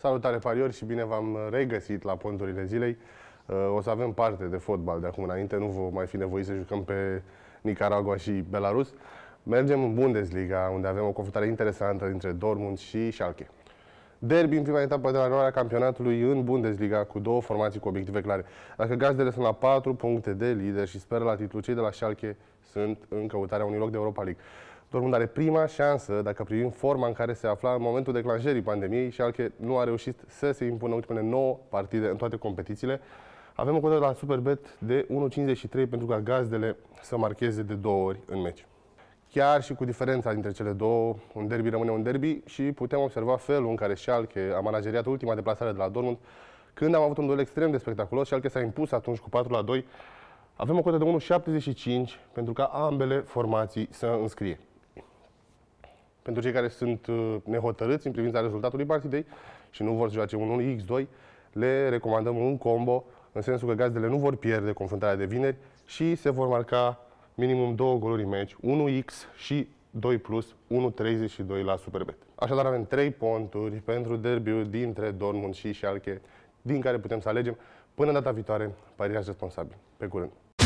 Salutare pariori și bine v-am uh, regăsit la ponturile zilei. Uh, o să avem parte de fotbal de acum înainte, nu vom mai fi nevoie să jucăm pe Nicaragua și Belarus. Mergem în Bundesliga, unde avem o confruntare interesantă dintre Dortmund și Schalke. Derby în prima etapă de la roarea campionatului în Bundesliga cu două formații cu obiective clare. Dacă gazdele sunt la 4 puncte de lider și speră la titlu, cei de la Schalke sunt în căutarea unui loc de Europa League. Dortmund are prima șansă, dacă privim forma în care se afla în momentul declanșării pandemiei și Alche nu a reușit să se impună ultimele 9 partide în toate competițiile. Avem o cotă la Superbet de 1,53 pentru ca gazdele să marcheze de două ori în meci. Chiar și cu diferența dintre cele două, un derby rămâne un derby și putem observa felul în care Schalke a manageriat ultima deplasare de la Dortmund, când am avut un duel extrem de spectaculos, Schalke s-a impus atunci cu 4 la 2. Avem o cotă de 1,75 pentru ca ambele formații să înscrie pentru cei care sunt uh, nehotărâți în privința rezultatului partidei și nu vor să joace un X2, le recomandăm un combo, în sensul că gazdele nu vor pierde confruntarea de vineri și se vor marca minimum două goluri în meci, 1X și 2 plus, 1,32 la Superbet. Așadar avem 3 ponturi pentru derbiul dintre Dortmund și Schalke, din care putem să alegem. Până data viitoare, pariați responsabil. Pe curând!